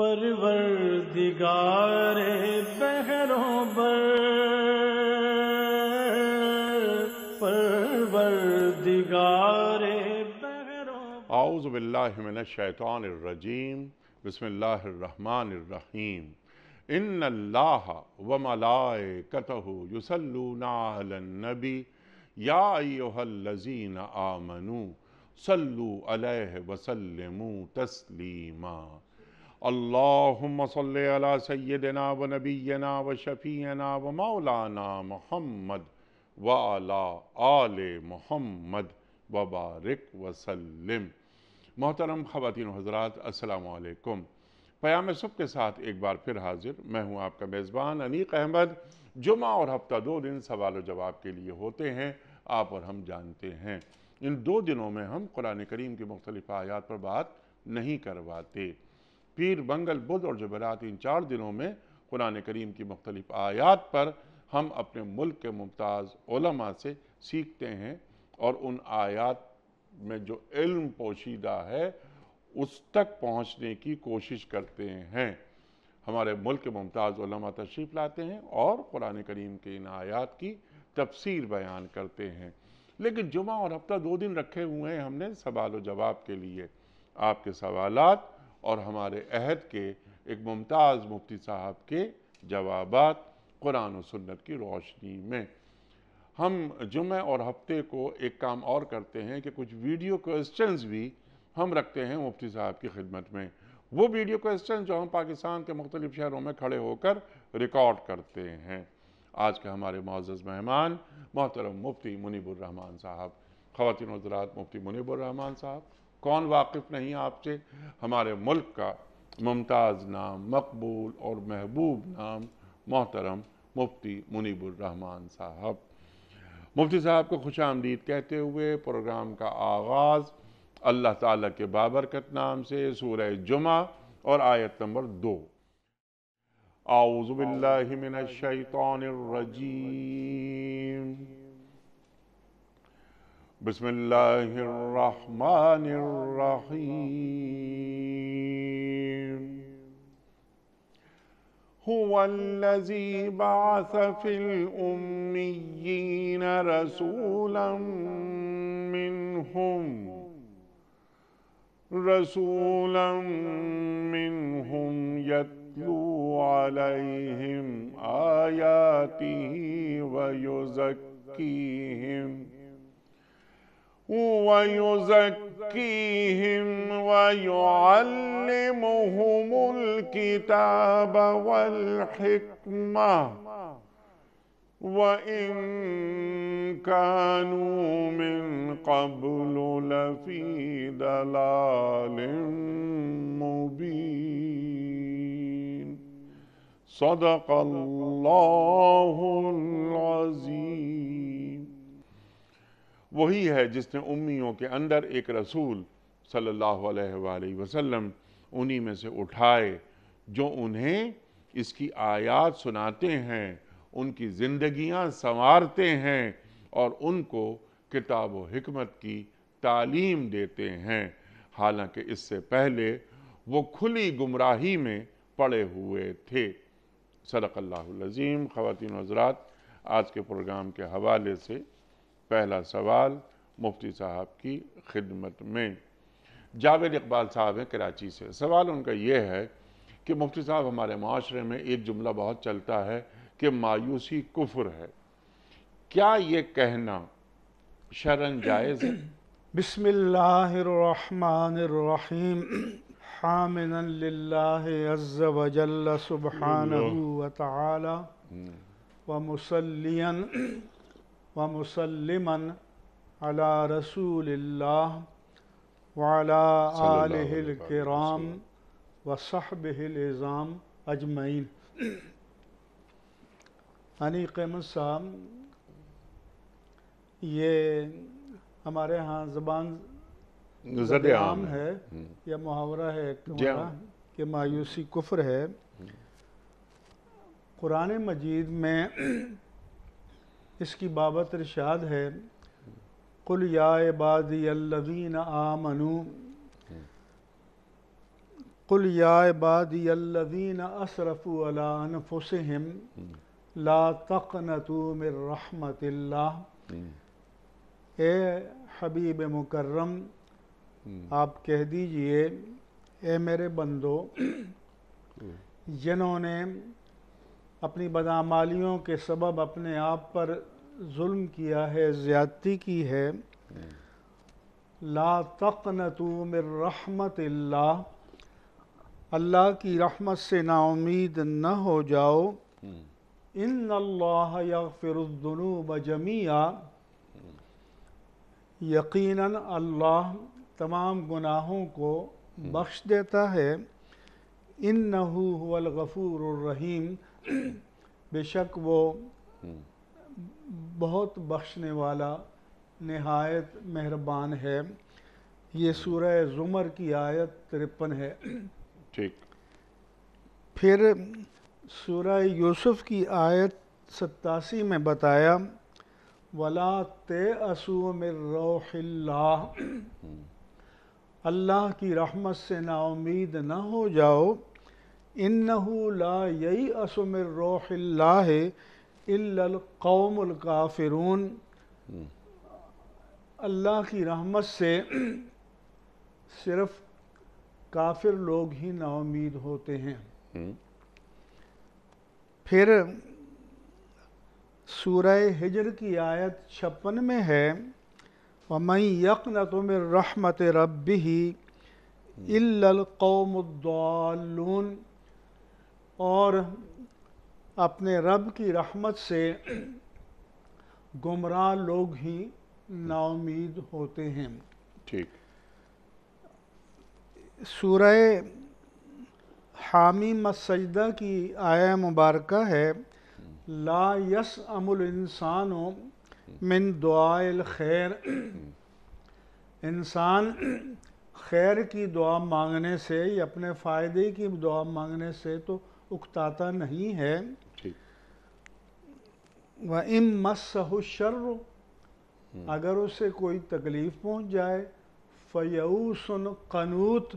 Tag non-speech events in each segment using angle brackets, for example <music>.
परवरदिगार बहरों बर परवरदिगार आउज़बिल्लाशैतानरजीम बसमीम इन अल्लाह व मलाए कतहु युसल्लूनाबी या योहल्लजीन आमनू सल्लु अलह वसलमू तस्लीमा अल्लाहुम्मा सल्ले अला सय्यदना व नबीना व शफीना व मौलाना मोहम्मद व अला आले मोहम्मद व बारिक वसल्लम मोहतरम ख़वातिन हजरात असलकुम पयाम सब के साथ एक बार फिर हाजिर मैं हूँ आपका मेज़बान अनीक अहमद जुमा और हफ्ता दो दिन सवाल जवाब के लिए होते हैं आप और हम जानते हैं इन दो दिनों में हम कुरान करीम की मुख्तलिफ़ आयात पर बात नहीं करवाते पीर मंगल बुध और जबरात इन चार दिनों में कुरान करीम की मुख्तलिफ आयात पर हम अपने मुल्क के मुमताज़ से सीखते हैं और उन आयात में जो इल्म पोशीदा है उस तक पहुँचने की कोशिश करते हैं हमारे मुल्क के मुमताज़ तशरीफ़ लाते हैं और कुरान करीम के इन आयात की तफसीर बयान करते हैं लेकिन जुमा और हफ्ता दो दिन रखे हुए हैं हमने सवाल व जवाब के लिए आपके सवालात और हमारे अहद के एक मुमताज़ मुफ्ती साहब के जवाब कुरान और सुन्नत की रोशनी में हम जुमे और हफ्ते को एक काम और करते हैं कि कुछ वीडियो क्वेश्चंस भी हम रखते हैं मुफ्ती साहब की खिदमत में वो वीडियो क्वेश्चन जो हम पाकिस्तान के मुख्तलिफ शहरों में खड़े होकर रिकॉर्ड करते हैं आज के हमारे मोज़ मेहमान मोहतरम मुफ्ती मुनीबुररहमान साहब ख़वान हजरात मुफ्ती मुनीबुररहमान साहब कौन वाकिफ़ नहीं आपसे हमारे मुल्क का मुमताज़ नाम मकबूल और महबूब नाम मोहतरम मुफ्ती मुनीबुररहमान साहब मुफ्ती साहब को खुश आमदीद कहते हुए प्रोग्राम का आगाज़ अल्लाह ताला के बाबरकत नाम से सूरह जुमा और आयत नंबर दो रजीम بسم الله الرحمن الرحيم هو الذي بعث في الأميين رسولا منهم رسولا منهم يتلو عليهم آياته ويزكيهم ويزكيهم ويعلمهم الكتاب والحكمة وإن كانوا من قبل لفي دلال مبين صدق الله العظيم वही है जिसने उम्मियों के अंदर एक रसूल सल्लल्लाहु अलैहि वसल्लम उन्हीं में से उठाए जो उन्हें इसकी आयात सुनाते हैं उनकी ज़िंदगियां संवारते हैं और उनको किताब व हमत की तालीम देते हैं हालांकि इससे पहले वो खुली गुमराही में पड़े हुए थे सदक़ल्लाज़ीम ख़वान हजरात आज के प्रोग्राम के हवाले से पहला सवाल मुफ्ती साहब की खिदमत में जावेद इकबाल साहब हैं कराची से सवाल उनका यह है कि मुफ्ती साहब हमारे माशरे में एक जुमला बहुत चलता है कि मायूसी कुफर है क्या ये कहना शरण जायज़ है बिसमीम हामिन वजल सुबहान व हम्म। मुसलियन <clears throat> व मुसलमन अला रसूल वाला कराम व साहबाम अजमैन हनी कैमत साहब ये हमारे यहाँ ज़बान आम है या मुहावरा है कि मायूसी कुफ्र है कुरान मजीद में इसकी बाबत इरशाद है कुल याबादीन आमनु कुल याबादीन असरफ़ु फुसम ला तकनतु मिर रहमतिल्ला ए हबीब मुकर्रम आप कह दीजिए ए मेरे बंदो जिन्होंने अपनी बदामालियों के सबब अपने आप पर जुल्म किया है ज़्यादती की है ला तकनतू मिर रहमत अल्लाह की रहमत से नाउमीद न हो जाओ इन अल्लाह यफ़िरनूब जमिया यकीनन अल्लाह तमाम गुनाहों को बख्श देता है इन नहूलगफ़ूर रहीम <clears throat> बेशक वो बहुत बख्शने वाला नहायत मेहरबान है ये सूर ज़ुमर की आयत तिरपन है ठीक फिर सूर यूसुफ की आयत सत्तासी में बताया वला ते असू मिर्रोहिल्ला अल्लाह की रहमत से नाउमीद ना हो जाओ इन ला यही असमिर रोहिल्ला है इल्लक़ौमकाफ़िरून अल्लाह की रहमत से सिर्फ काफिर लोग ही नाउमीद होते हैं हम्म। फिर सूरह हिजर की आयत छप्पन में है वमई यकन तुम रहमत रबी ही इल्लक़ौमद्दालून और अपने रब की रहमत से गुमराह लोग ही नाउमीद होते हैं ठीक सूर हामी मसजदा की आया मुबारक है ला यस अमुल इंसान मिन दुआल खैर इंसान खैर की दुआ मांगने से या अपने फ़ायदे की दुआ मांगने से तो उकताता नहीं है व इम मसहुशर्र हम्म। अगर उसे कोई तकलीफ़ पहुंच जाए फ़यूसन कनूत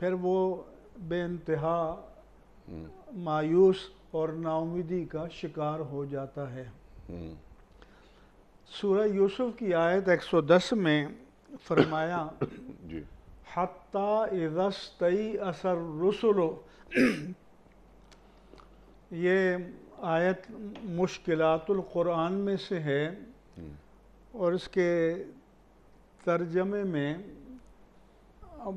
फिर वो बेानतहा हम्म। मायूस और नाउमीदी का शिकार हो जाता है हम्म। सूरह यूसुफ की आयत 110 में फरमाया <coughs> हत्ता असर रसुलो <coughs> ये आयत क़ुरान में से है और इसके तर्जमे में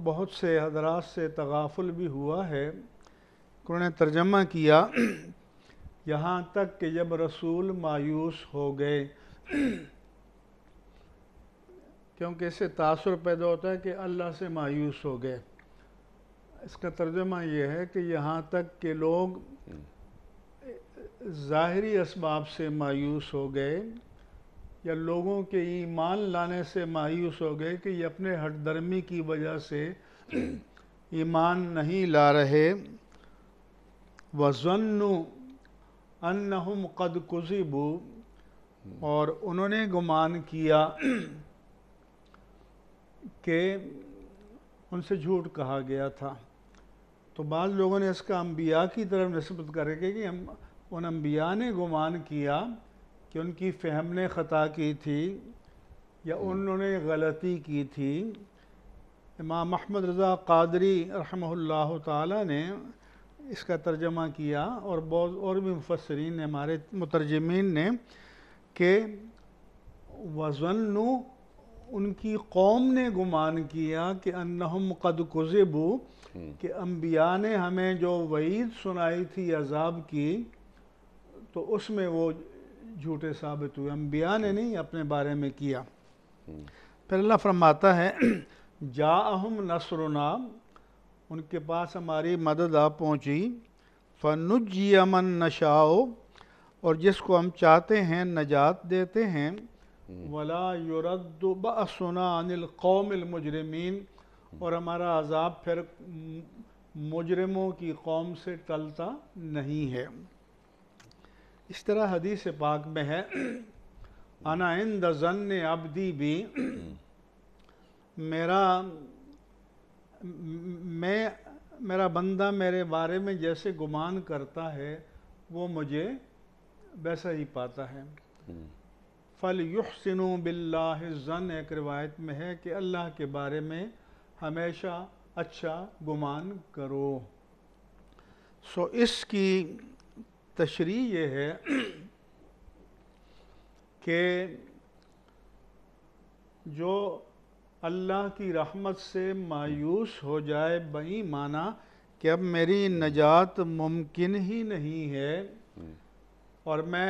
बहुत से हजरात से तगाफुल भी हुआ है उन्होंने तर्जमा किया यहाँ तक कि जब रसूल मायूस हो गए क्योंकि इससे तासर पैदा होता है कि अल्लाह से मायूस हो गए इसका तर्जमा यह है कि यहाँ तक के लोग ज़ाहरी इसबाब से मायूस हो गए या लोगों के ईमान लाने से मायूस हो गए कि ये अपने हटदर्मी की वजह से <clears throat> ईमान नहीं ला रहे वज़न्नु अन्नहुम कद कुजीबू और उन्होंने गुमान किया <clears throat> कि उनसे झूठ कहा गया था तो बाद लोगों ने इसका अम्बिया की तरफ नस्बत करके कि हम उन अम्बिया ने गुमान किया कि उनकी फहम ने ख़ता की थी या हम्म। उन्होंने गलती की थी इमाम अहमद रज़ा कादरी रहमल्ला ताला ने इसका तर्जमा किया और बहुत और भी मुफसरीन ने हमारे मुतरजमीन ने कि वजन उनकी कौम ने गुमान किया कि अनहम कद कुजबू हम्म। कि अम्बिया ने हमें जो वईद सुनाई थी अजाब की तो उसमें वो झूठे साबित हुए अम्बिया ने नहीं अपने बारे में किया फिर अल्लाह फरमाता है जा अहम नसरुना उनके पास हमारी मदद आ पहुँची फ़नुजी अमन नशाओ और जिसको हम चाहते हैं नजात देते हैं वला युरदना अनिल कौमिल मुजरमीन और हमारा अजाब फिर मुजरमों की कौम से टलता नहीं है इस तरह हदीस पाक में है अना इन दजन अबदी भी मेरा मैं मेरा बंदा मेरे बारे में जैसे गुमान करता है वो मुझे वैसा ही पाता है फल युसिन बिल्लाह जन एक रिवायत में है कि अल्लाह के बारे में हमेशा अच्छा गुमान करो सो इसकी तशरी ये है कि जो अल्लाह की रहमत से मायूस हो जाए बई माना कि अब मेरी नजात मुमकिन ही नहीं है हम्म। और मैं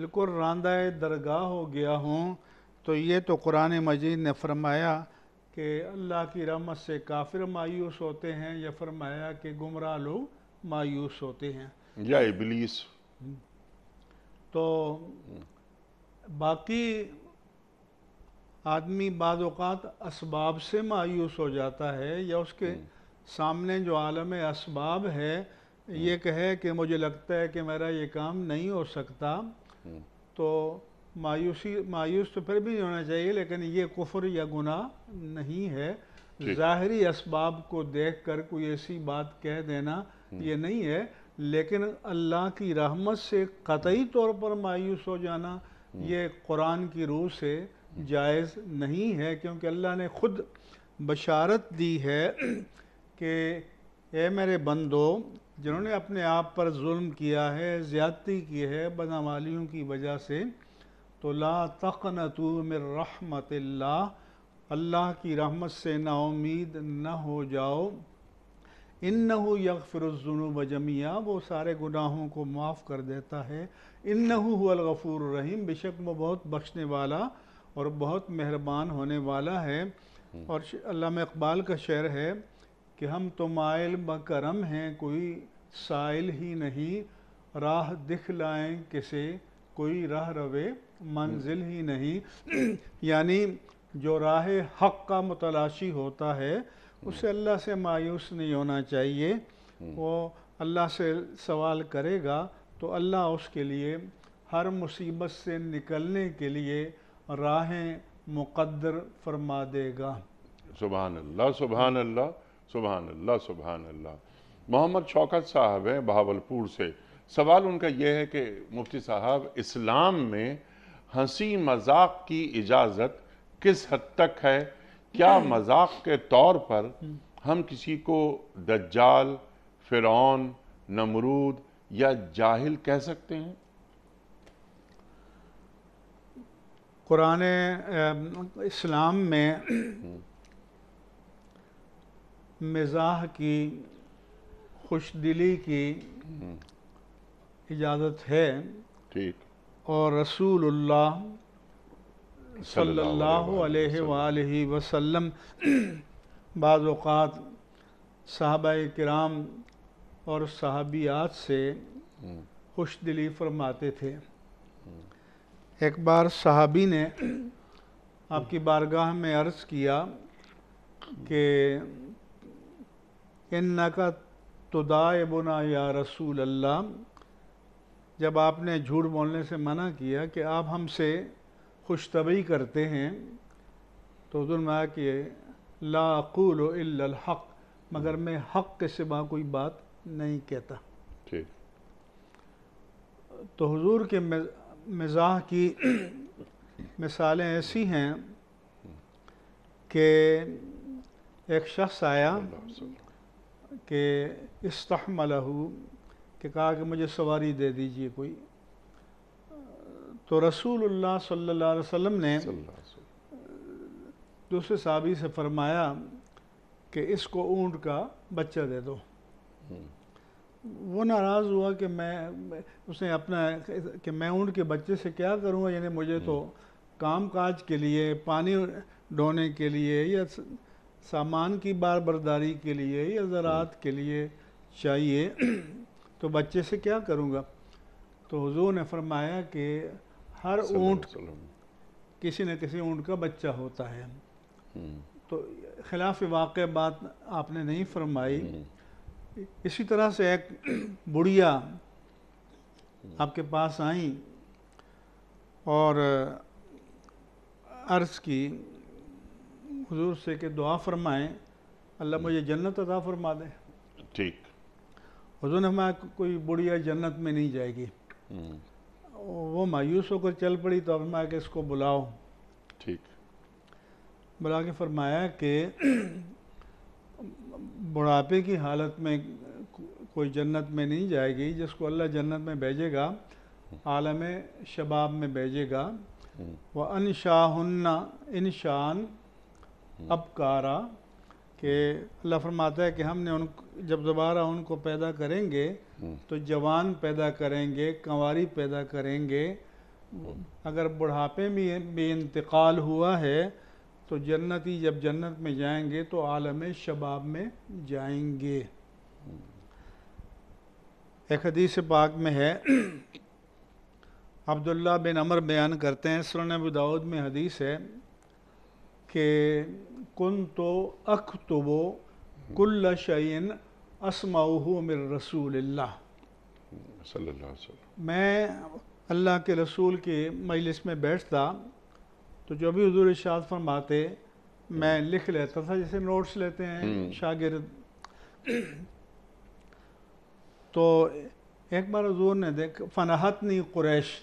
बिल्कुल रांदा दरगाह हो गया हूँ तो ये तो कुरान मजीद ने फरमाया कि अल्लाह की रहमत से काफिर मायूस होते हैं या फरमाया कि गुमराह लोग मायूस होते हैं या इबलीस तो बाकी आदमी बाज़ात इसबाब से मायूस हो जाता है या उसके हम्म। सामने जो आलम इसबाब है ये हम्म। कहे कि मुझे लगता है कि मेरा ये काम नहीं हो सकता हम्म। तो मायूसी मायूस तो फिर भी नहीं होना चाहिए लेकिन ये कुफर या गुनाह नहीं है ज़ाहरी इसबाब को देख कर कोई ऐसी बात कह देना ये नहीं है लेकिन अल्लाह की रहमत से कतई तौर पर मायूस हो जाना ये कुरान की रूह से जायज़ नहीं है क्योंकि अल्लाह ने खुद बशारत दी है कि ए मेरे बंदो जिन्होंने अपने आप पर जुल्म किया है ज़्यादती की है बदामालियों की वजह से तो ला तकनतू मिर रहमत अल्लाह की रहमत से नाउमीद ना हो जाओ इन यगफिरजुनूब जमिया वो सारे गुनाहों को माफ़ कर देता है इन अलग़फ़ूर रहीम बेशक वो बहुत बख्शने वाला और बहुत मेहरबान होने वाला है हम्म। और अल्लाह इकबाल का शेर है कि हम तो मायल ब करम हैं कोई साइल ही नहीं राह दिख लाएं किसे कोई राह रवे मंजिल ही नहीं <clears throat> यानी जो राह हक का मुतलाशी होता है उसे अल्लाह से मायूस नहीं होना चाहिए हम्म। वो अल्लाह से सवाल करेगा तो अल्लाह उसके लिए हर मुसीबत से निकलने के लिए राहें मुकद्दर फरमा देगा सुबहान अल्लाह सुबहान अल्लाह सुबहान अल्लाह सुबहान अल्लाह मोहम्मद शौकत साहब हैं बहावलपुर से सवाल उनका यह है कि मुफ्ती साहब इस्लाम में हंसी मजाक की इजाज़त किस हद तक है क्या मजाक के तौर पर हम किसी को दज्जाल फिरौन नमरूद या जाहिल कह सकते हैं कुरान इस्लाम में मिजाह की खुश दिली की इजाज़त है ठीक और रसूलुल्लाह सल्लल्लाहु अलैहि वसल्लम बाज़ात साहब कराम और साहबियात से खुश दिली फरमाते थे एक बार सहाबी ने आपकी बारगाह में अर्ज़ किया कि इन का बुना या रसूल अल्लाह जब आपने झूठ बोलने से मना किया कि आप हमसे खुशतबी करते हैं तो हजरमा कि लाकुल हक मगर मैं हक के सिवा कोई बात नहीं कहता ठीक तो हुजूर के मिजाह की <clears throat> मिसालें ऐसी हैं कि एक शख्स आया कि इस्तमलहू कि कहा कि मुझे सवारी दे दीजिए कोई तो रसूलुल्लाह सल्लल्लाहु अलैहि वसल्लम ने दूसरे साबी से फरमाया कि इसको ऊँट का बच्चा दे दो वो नाराज़ हुआ कि मैं उसने अपना कि मैं ऊँट के बच्चे से क्या करूँगा यानी मुझे तो काम काज के लिए पानी ढोने के लिए या सामान की बार बर्दारी के लिए या ज़रात के लिए चाहिए तो बच्चे से क्या करूँगा तो हज़ू ने फरमाया कि हर ऊँट किसी न किसी ऊँट का बच्चा होता है हम्म। तो खिलाफ वाक़ बात आपने नहीं फरमाई हम्म। इसी तरह से एक बुढ़िया हम्म। आपके पास आई और अर्ज़ की हजूर से कि दुआ फरमाएं अल्लाह मुझे जन्नत अदा फरमा दे ठीक हजूर ने हमारा कोई बुढ़िया जन्नत में नहीं जाएगी वो मायूस होकर चल पड़ी तो आपने कि इसको बुलाओ ठीक बुला के फरमाया कि बुढ़ापे की हालत में कोई जन्नत में नहीं जाएगी जिसको अल्लाह जन्नत में भेजेगा आलम शबाब में भेजेगा हम्म। वह अन शाहन्ना इन शान हम्म। अपकारा कि अल्लाह फरमाता है कि हमने उन जब दोबारा उनको पैदा करेंगे हम्म। तो जवान पैदा करेंगे कंवारी पैदा करेंगे अगर बुढ़ापे में भी इंतकाल हुआ है तो जन्नती जब जन्नत में जाएंगे तो आलम शबाब में जाएंगे एक हदीस पाक में है अब्दुल्ला बिन अमर बयान करते हैं सुन अबू दाऊद में हदीस है कि कुन तो अख तो वो कुल्ल शयन असमाऊ रसूल मैं अल्लाह के रसूल के मजलिस में बैठता तो जो भी हजूर शाद फरमाते मैं लिख लेता था जैसे नोट्स लेते हैं हम्म। शागिर तो एक बार हजूर ने देख फनाहत नहीं क्रैश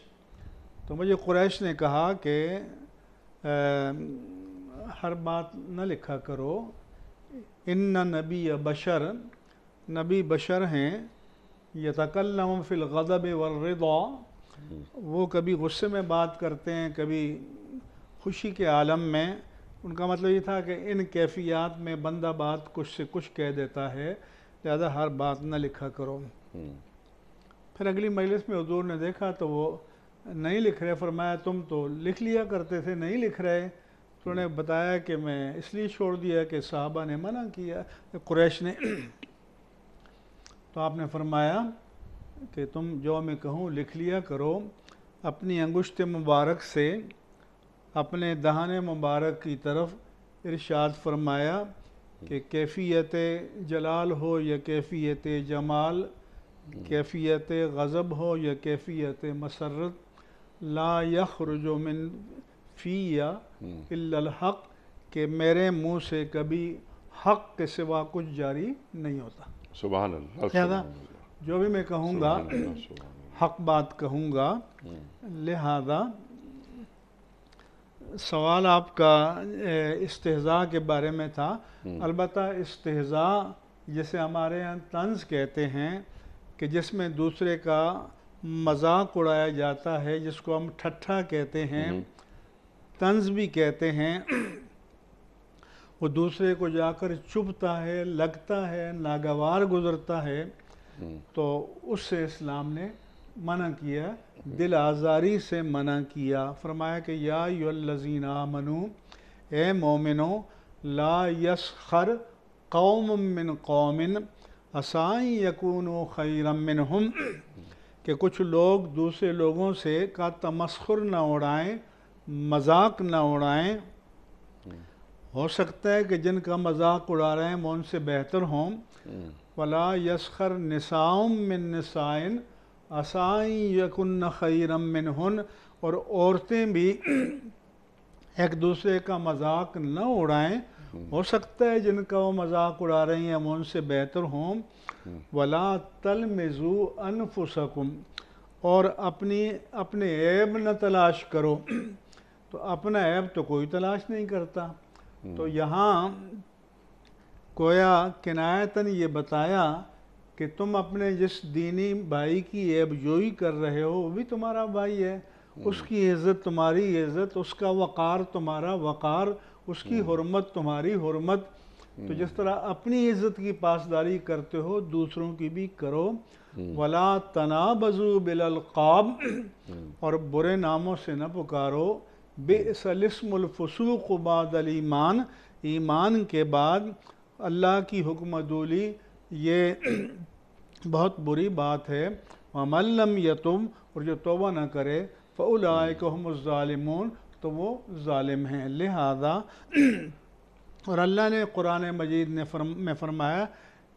तो मुझे क्रैश ने कहा कि हर बात न लिखा करो इन नबी बशर नबी बशर हैं यतकल्लम फिल गदब वर्रदा वो कभी गुस्से में बात करते हैं कभी खुशी के आलम में उनका मतलब ये था कि इन कैफियात में बंदा बात कुछ से कुछ कह देता है लिहाजा हर बात न लिखा करो हम्म। फिर अगली मजलिस में हजूर ने देखा तो वो नहीं लिख रहे फरमाया तुम तो लिख लिया करते थे नहीं लिख रहे उन्होंने बताया कि मैं इसलिए छोड़ दिया कि साहबा ने मना किया कुरैश ने तो आपने फरमाया कि तुम जो मैं कहूँ लिख लिया करो अपनी अंगुश्त मुबारक से अपने दहान मुबारक की तरफ इरशाद फरमाया कि कैफियत जलाल हो या कैफियत जमाल कैफियत गज़ब हो या कैफियत मसरत ला यखरजो मिन फ़िया हम्म। हक के मेरे मुंह से कभी हक के सिवा कुछ जारी नहीं होता सुबह लिहाजा जो भी मैं कहूँगा हक बात कहूँगा हम्म। लिहाजा सवाल आपका इस्तेजा के बारे में था हम्म। अलबत् इस्तेजा जिसे हमारे यहाँ तंज कहते हैं कि जिसमें दूसरे का मजाक उड़ाया जाता है जिसको हम ठट्ठा कहते हैं तंज भी कहते हैं वो दूसरे को जाकर चुभता है लगता है नागवार गुजरता है हम्म। तो उससे इस्लाम ने मना किया दिल आज़ारी से मना किया फरमाया कि या यजीना मनु ए मोमिनो ला खर कौम मिन कौमिन असाई यकून खैरम हम कि कुछ लोग दूसरे लोगों से का तमस्खुर न उड़ाएं मजाक ना उड़ाएं हो सकता है कि जिनका मजाक उड़ा रहे हैं वो उनसे बेहतर हों वला यसखर निसाउम मिन नसाइन असाई यकुन खैरम मिन हन और औरतें भी एक दूसरे का मजाक न उड़ाएं हो सकता है जिनका वो मजाक उड़ा रही हैं वो उनसे बेहतर हों वला तल मज़ू अनफुसकुम और अपनी अपने ऐब न तलाश करो तो अपना ऐप तो कोई तलाश नहीं करता हम्म। तो यहाँ कोया किनायतन ये बताया कि तुम अपने जिस दीनी भाई की ऐब जोई कर रहे हो वो भी तुम्हारा भाई है हम्म। उसकी इज्जत तुम्हारी इज्जत उसका वक़ार तुम्हारा वक़ार उसकी हरमत हम्म। तुम्हारी हरमत तो जिस तरह अपनी इज्जत की पासदारी करते हो दूसरों की भी करो वला तना बजू बिलकाब और बुरे नामों से न पुकारो बेसलस्मफ़सूक बादलईमान ईमान के बाद अल्लाह की दूली ये <clears throat> बहुत बुरी बात है ममल्लम यतुम और जो तोबा ना करे फ़लाए कहमज़ालमून तो वो ालिम हैं लिहाजा <clears throat> और अल्लाह ने कुरान मजीद ने फर्म में फरमाया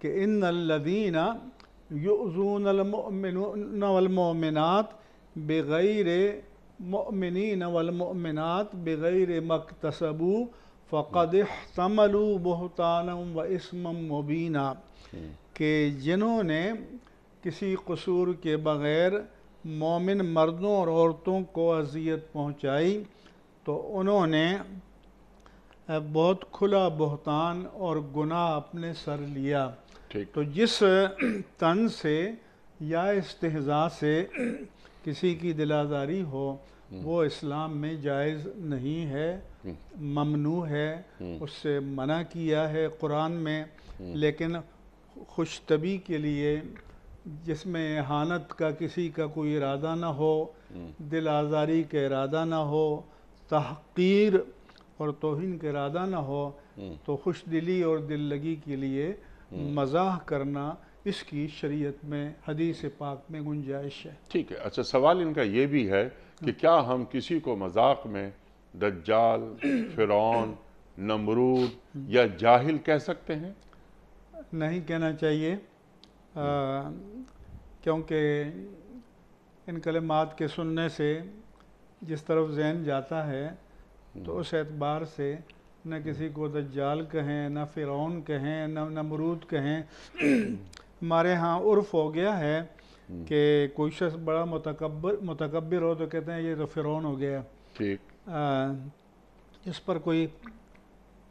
कि इन लदीना यूज़ूनमनात बग़ैर मिन वलमनात बग़ैर मकतसबू फ़क़दमलू बहतानम व इसम मुबीना के जिन्होंने किसी कसूर के बग़ैर मोमिन मर्दों और औरतों को अजियत पहुँचाई तो उन्होंने बहुत खुला बहतान और गुनाह अपने सर लिया तो जिस तन से या इस्तेजा से किसी की दिलाजारी हो हम्म। वो इस्लाम में जायज़ नहीं है हम्म। ममनू है हम्म। उससे मना किया है कुरान में लेकिन खुशतबी के लिए जिसमें हानत का किसी का कोई इरादा ना हो दिल आज़ारी के इरादा ना हो तहकीर और तोहन के इरादा ना हो तो खुश दिली और दिल लगी के लिए मजाक करना इसकी शरीयत में हदीस पाक में गुंजाइश है ठीक है अच्छा सवाल इनका ये भी है कि हाँ। क्या हम किसी को मजाक में दज्जाल फिरौन नमरूद या जाहिल कह सकते हैं नहीं कहना चाहिए क्योंकि इन कलमात के सुनने से जिस तरफ जहन जाता है तो हम्म। उस एतबार से न किसी को दज्जाल कहें न फिरौन कहें न नमरूद कहें हमारे यहाँ उर्फ हो गया है हम्म। कि कोई शख्स बड़ा मतकबर मतकबर हो तो कहते हैं ये तो फिर हो गया ठीक इस पर कोई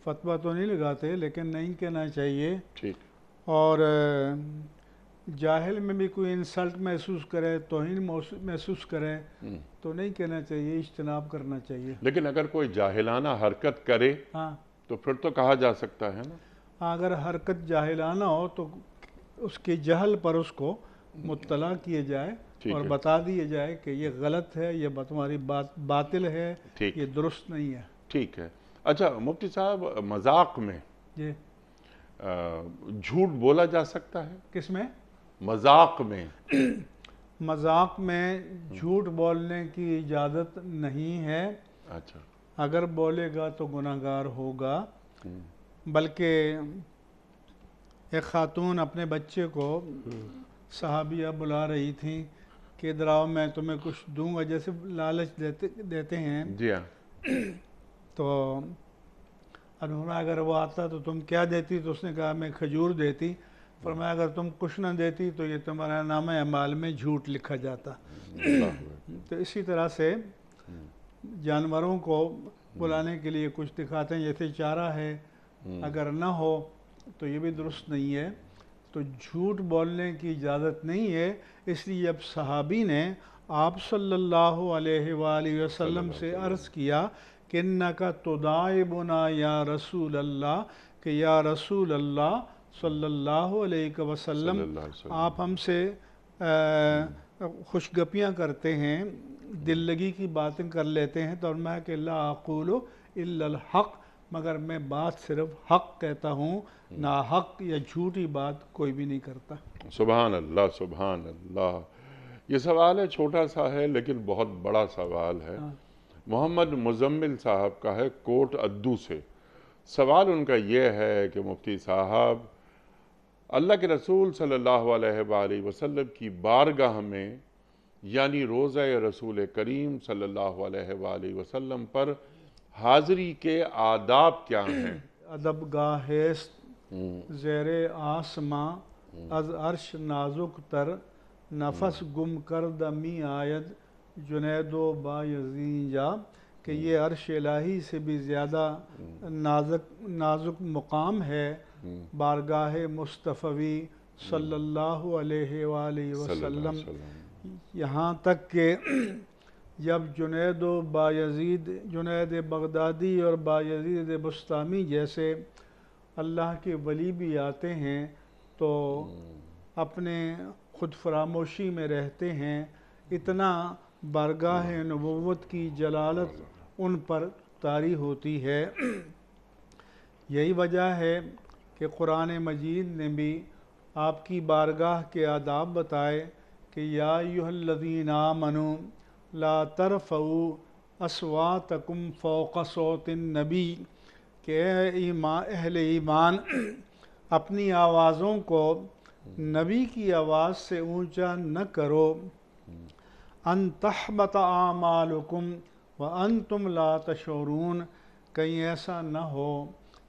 फतवा तो नहीं लगाते लेकिन नहीं कहना चाहिए ठीक और जाहिल में भी कोई इंसल्ट महसूस करे तोहिन महसूस करे हम्म। तो नहीं कहना चाहिए इज्तनाब करना चाहिए लेकिन अगर कोई जाहिलाना हरकत करे हाँ तो फिर तो कहा जा सकता है ना हाँ, अगर हरकत जाहिलाना हो तो उसके जहल पर उसको मुतला किए जाए और बता दिए जाए कि ये गलत है ये तुम्हारी बात बातिल है ये दुरुस्त नहीं है ठीक है अच्छा मुफ्ती साहब मजाक में जी झूठ बोला जा सकता है किस में मजाक में <clears throat> मजाक में झूठ बोलने की इजाज़त नहीं है अच्छा अगर बोलेगा तो गुनागार होगा हम्म। बल्कि एक खातून अपने बच्चे को सहाबिया बुला रही थी कि दराव मैं तुम्हें कुछ दूंगा जैसे लालच देते देते हैं जी हाँ। <clears throat> तो अनुरा अगर वो आता तो तुम क्या देती तो उसने कहा मैं खजूर देती पर मैं अगर तुम कुछ ना देती तो ये तुम्हारा नाम अमाल में झूठ लिखा जाता <clears throat> तो इसी तरह से जानवरों को बुलाने के लिए कुछ दिखाते हैं जैसे चारा है हम्म। अगर ना हो तो ये भी दुरुस्त नहीं है तो झूठ बोलने की इजाज़त नहीं है इसलिए अब सहाबी ने आप सल्लल्लाहु अलैहि वसल्लम से अर्ज़ किया कि न का बुना या रसूल अल्लाह कि या रसूल अल्लाह सल्लल्लाहु अलैहि वसल्लम आप हमसे खुशगपियाँ करते हैं हम्म। दिल लगी की बातें कर लेते हैं तो मैं कि लाकुल हक़ मगर मैं बात सिर्फ हक कहता हूँ ना हक या झूठी बात कोई भी नहीं करता सुबह अल्लाह सुबहान अल्लाह ये सवाल है छोटा सा है लेकिन बहुत बड़ा सवाल है हाँ। मोहम्मद मुजम्मिल साहब का है कोट अद्दू से सवाल उनका यह है कि मुफ्ती साहब अल्लाह के रसूल सल्ला वसलम की बारगाह में यानी रोज़ रसूल करीम सल्ला वसलम पर हाज़री के आदाब क्या हैं <clears throat> अदब गाहेस हम्म। जेर आसमां हम्म। अज अर्श नाजुक तर नफस हम्म। गुम कर दमी आयद जुनेदो बा कि ये अरश इलाही से भी ज़्यादा नाजुक नाजुक मुकाम है बारगाह मुस्तफ़वी सल्लल्लाहु अलैहि वसल्लम यहाँ तक के <clears throat> जब जुनेद बायजीद जुनेद बगदादी और बायजीद बस्तामी जैसे अल्लाह के वली भी आते हैं तो hmm. अपने खुद फरामोशी में रहते हैं इतना बारगाह hmm. नबूत की जलालत hmm. उन पर तारी होती है यही वजह है कि कुरान मजीद ने भी आपकी बारगाह के आदाब बताए कि या युहल्लवीन मनु ला असवा तकुम फ़ोकसोतिन नबी के ईमान अहल ईमान अपनी आवाज़ों को नबी की आवाज़ से ऊंचा न करो अन तहबत आमालकुम व अन तुम ला तशोरून कहीं ऐसा न हो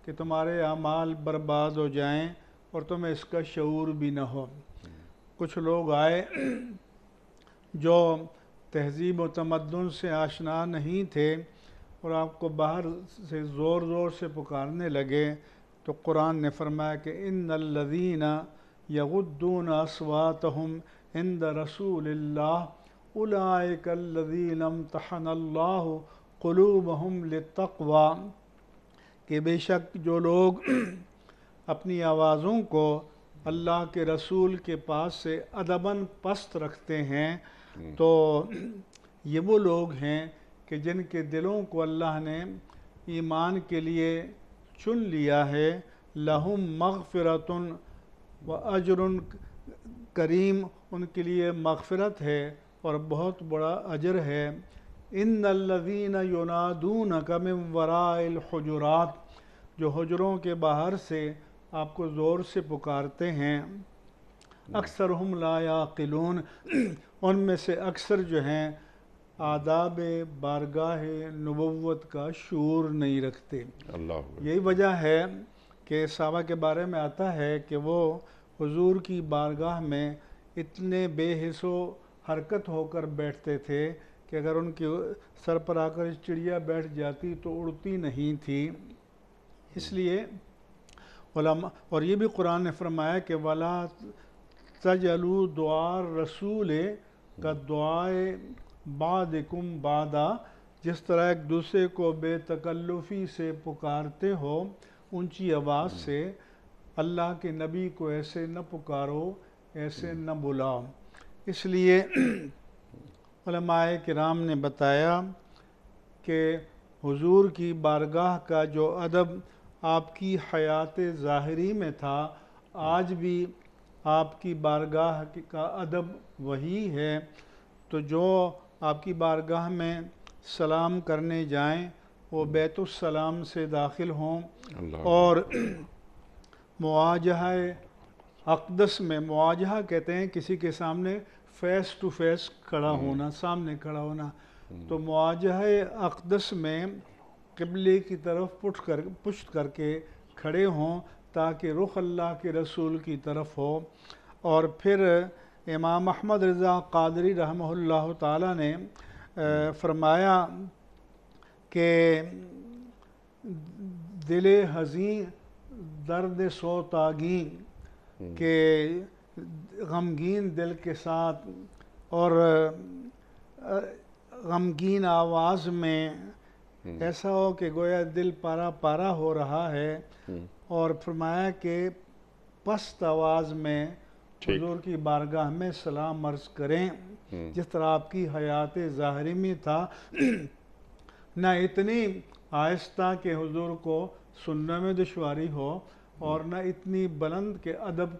कि तुम्हारे अमाल बर्बाद हो जाएं और तुम्हें इसका शूर भी न हो कुछ लोग आए जो तहजीब व तमदन से आशना नहीं थे और आपको बाहर से ज़ोर ज़ोर से पुकारने लगे तो कुरान ने फरमाया कि इन नल्लीना यगुद्दून असवात हम इंद रसूल तहन अल्लाह कलूब हम तकवा के बेशक जो लोग <clears throat> अपनी आवाज़ों को अल्लाह के रसूल के पास से अदबन पस्त रखते हैं हम्म। तो ये वो लोग हैं कि जिनके दिलों को अल्लाह ने ईमान के लिए चुन लिया है लहुम मगफ़रत व अजर करीम उनके लिए मगफ़रत है और बहुत बड़ा अजर है इन लवीन योनादून कम वराजुरात जो हजरों के बाहर से आपको ज़ोर से पुकारते हैं हम्म। अक्सर हम लायाकिलून उनमें से अक्सर जो हैं आदाब बारगाह नबूत का शूर नहीं रखते यही वजह है कि सावा के बारे में आता है कि वो हुजूर की बारगाह में इतने बेहिसो हरकत होकर बैठते थे कि अगर उनके सर पर आकर चिड़िया बैठ जाती तो उड़ती नहीं थी इसलिए और ये भी कुरान ने फरमाया कि वाला तजलू द्वार रसूल का दुआए बादकुम बादा जिस तरह एक दूसरे को बेतकल्लुफ़ी से पुकारते हो ऊंची आवाज़ हम्म। से अल्लाह के नबी को ऐसे न पुकारो ऐसे हम्म। न बुलाओ इसलिए <clears throat> कराम ने बताया कि हुजूर की बारगाह का जो अदब आपकी हयात ज़ाहरी में था आज भी आपकी बारगाह का अदब वही है तो जो आपकी बारगाह में सलाम करने जाएं वो सलाम से दाखिल हों और मुआजह अकदस में मुआजहा कहते हैं किसी के सामने फेस टू फेस खड़ा हम्म। होना सामने खड़ा होना हम्म। तो मुआजह अकदस में किबले की तरफ पुट कर पुष्ट करके खड़े हों ताकि रुख अल्लाह के रसूल की तरफ हो और फिर इमाम अहमद रज़ा कादरी रहमल्ला ताला ने फरमाया कि दिल हज़ी दर्द सो तागी हम्म। के गमगीन दिल के साथ और गमगीन आवाज़ में हम्म। ऐसा हो कि गोया दिल पारा पारा हो रहा है हम्म। और फरमाया कि पस्त आवाज में हजूर की बारगाह में सलाम मर्ज करें हम्म। जिस तरह आपकी हयात ज़ाहरी में था <clears throat> न इतनी आहिस्ता के हजूर को सुनने में दुशारी हो और हम्म। न इतनी बुलंद के अदब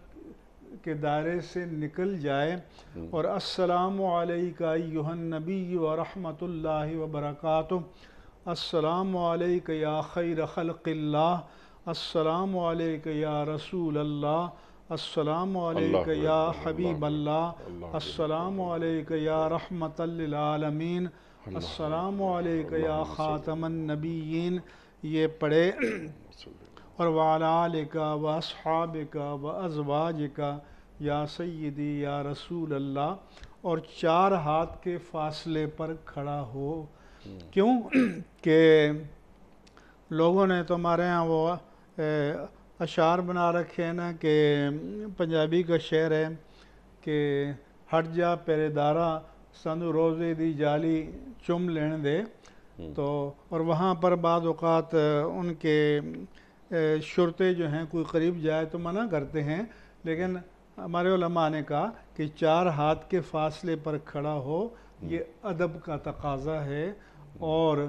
के दायरे से निकल जाए हम्म। और अस्सलाम वालेका यूहन नबी व रहमतुल्लाहि व बरकातुह अस्सलाम वालेका या खैर खल्क़िल्लाह अस्सलाम वालेकुम या रसूल अल्लाह अस्सलाम वालेकुम या हबीब अल्लाह अस्सलाम वालेकुम या रहमत आलमीन अस्सलाम वालेकुम या ख़ातमन नबीन ये पढ़े और वाल का वसहाब का व अजवाज का या सैदी या रसूल अल्लाह और चार हाथ के फासले पर खड़ा हो क्यों कि लोगों ने तुम्हारे यहाँ वो अशार बना रखे हैं ना कि पंजाबी का शेर है कि हट जा पेरेदारा सानू रोज़े दी जाली चुम लेने दे हम्म। तो और वहाँ पर बाद अवत उनके शुरते जो हैं कोई करीब जाए तो मना करते हैं लेकिन हमारे उलमा ने कहा कि चार हाथ के फासले पर खड़ा हो हम्म। ये अदब का तकाजा है और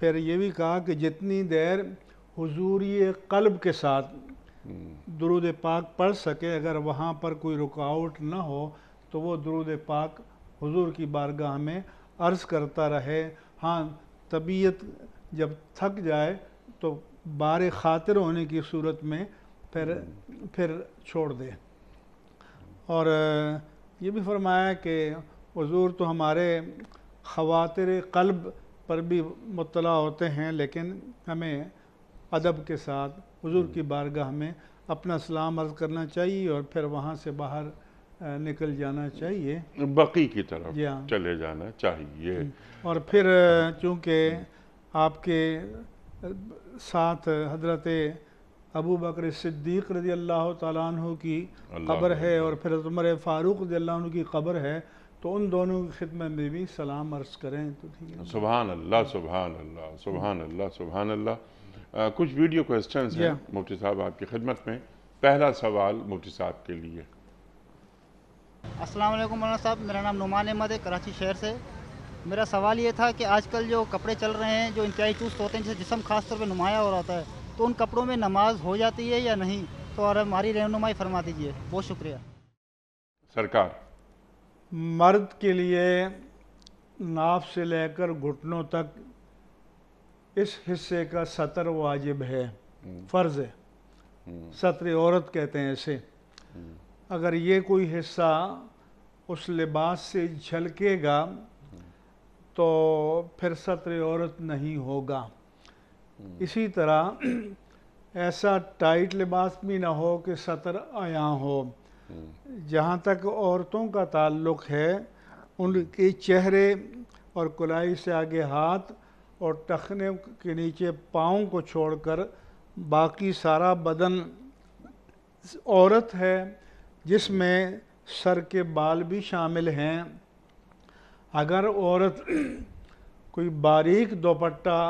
फिर ये भी कहा कि जितनी देर हजूरी कल्ब के साथ हम्म। दरुद पाक पढ़ सके अगर वहाँ पर कोई रुकावट ना हो तो वो दरुद पाक हुजूर की बारगाह में अर्ज़ करता रहे हाँ तबीयत जब थक जाए तो बार खातिर होने की सूरत में फिर हम्म। फिर छोड़ दे और ये भी फरमाया कि हजूर तो हमारे खवातिर कल्ब पर भी मुतला होते हैं लेकिन हमें अदब के साथ हजूर की हम्म। बारगाह में अपना सलाम अर्ज करना चाहिए और फिर वहाँ से बाहर निकल जाना चाहिए बकी की तरफ हाँ। चले जाना चाहिए और फिर चूँकि आपके साथ हजरत अबू बकर सिद्दीक रजी अल्लाह तु की कब्र है और फिर उमर फ़ारूक रजी अल्लाह की कब्र है तो उन दोनों की खिदमत में भी सलाम अर्ज़ करें तो ठीक है सुबहान अल्लाह सुबहान अल्लाह सुबहान अल्लाह सुबहान अल्लाह आ, कुछ वीडियो क्वेश्चन हैं मुफ्ती साहब आपकी खिदमत में पहला सवाल मुफ्ती साहब के लिए असलम मौलाना साहब मेरा नाम नुमान अहमद है कराची शहर से मेरा सवाल ये था कि आजकल जो कपड़े चल रहे हैं जो इंतहाई चुस्त होते हैं जिससे जिसम खास तौर पर नुमाया हो रहा है तो उन कपड़ों में नमाज हो जाती है या नहीं तो और हमारी रहनुमाई फरमा दीजिए बहुत शुक्रिया सरकार मर्द के लिए नाप से लेकर घुटनों तक इस हिस्से का सतर वाजिब है हम्म। फ़र्ज़ है हम्म। सतर औरत कहते हैं इसे हम्म। अगर ये कोई हिस्सा उस लिबास से झलकेगा तो फिर सतर औरत नहीं होगा इसी तरह ऐसा टाइट लिबास भी ना हो कि सतर आया हो जहाँ तक औरतों का ताल्लुक़ है उनके चेहरे और कलाई से आगे हाथ और टखने के नीचे पाँव को छोड़कर बाकी सारा बदन औरत है जिसमें सर के बाल भी शामिल हैं अगर औरत कोई बारीक दोपट्टा